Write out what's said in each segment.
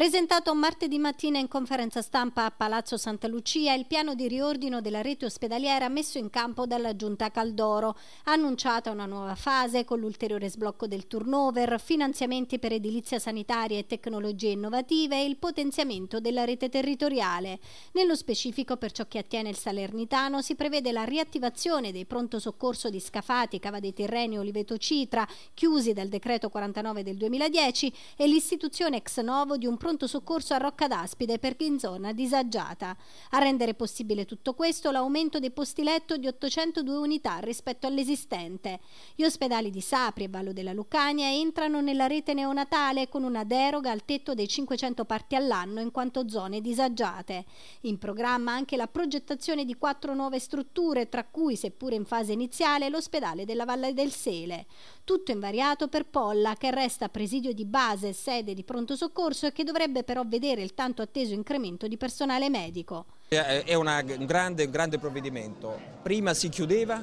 Presentato martedì mattina in conferenza stampa a Palazzo Santa Lucia il piano di riordino della rete ospedaliera messo in campo dalla Giunta Caldoro, annunciata una nuova fase con l'ulteriore sblocco del turnover, finanziamenti per edilizia sanitaria e tecnologie innovative e il potenziamento della rete territoriale. Nello specifico per ciò che attiene il Salernitano si prevede la riattivazione dei pronto soccorso di Scafati, Cava dei Tirreni e Oliveto Citra, chiusi dal decreto 49 del 2010 e l'istituzione ex novo di un progetto pronto soccorso a Rocca d'Aspide perché in zona disagiata. A rendere possibile tutto questo l'aumento dei posti letto di 802 unità rispetto all'esistente. Gli ospedali di Sapri e Vallo della Lucania entrano nella rete neonatale con una deroga al tetto dei 500 parti all'anno in quanto zone disagiate. In programma anche la progettazione di quattro nuove strutture, tra cui, seppure in fase iniziale, l'ospedale della Valle del Sele. Tutto invariato per Polla, che resta presidio di base, sede di pronto soccorso e che dovrebbe però vedere il tanto atteso incremento di personale medico. È una, un, grande, un grande provvedimento. Prima si chiudeva,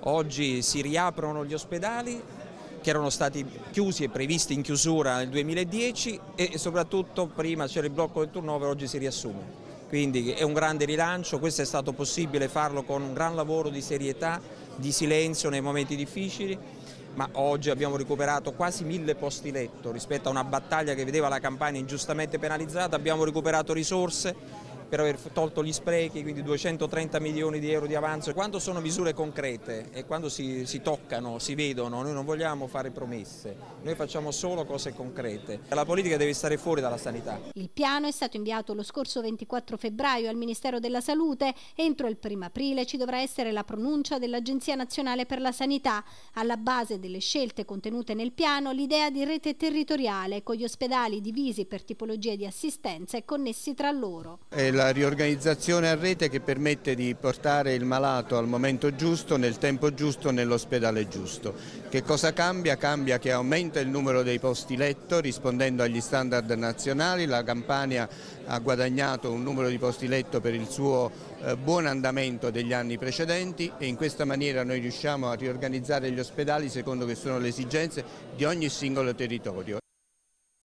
oggi si riaprono gli ospedali che erano stati chiusi e previsti in chiusura nel 2010 e soprattutto prima c'era il blocco del turnover, oggi si riassume. Quindi è un grande rilancio, questo è stato possibile farlo con un gran lavoro di serietà, di silenzio nei momenti difficili ma oggi abbiamo recuperato quasi mille posti letto rispetto a una battaglia che vedeva la campagna ingiustamente penalizzata, abbiamo recuperato risorse per aver tolto gli sprechi, quindi 230 milioni di euro di avanzo. Quando sono misure concrete e quando si, si toccano, si vedono, noi non vogliamo fare promesse, noi facciamo solo cose concrete. La politica deve stare fuori dalla sanità. Il piano è stato inviato lo scorso 24 febbraio al Ministero della Salute. Entro il 1 aprile ci dovrà essere la pronuncia dell'Agenzia Nazionale per la Sanità. Alla base delle scelte contenute nel piano l'idea di rete territoriale con gli ospedali divisi per tipologie di assistenza e connessi tra loro. Eh, la la riorganizzazione a rete che permette di portare il malato al momento giusto, nel tempo giusto, nell'ospedale giusto. Che cosa cambia? Cambia che aumenta il numero dei posti letto rispondendo agli standard nazionali, la Campania ha guadagnato un numero di posti letto per il suo eh, buon andamento degli anni precedenti e in questa maniera noi riusciamo a riorganizzare gli ospedali secondo che sono le esigenze di ogni singolo territorio.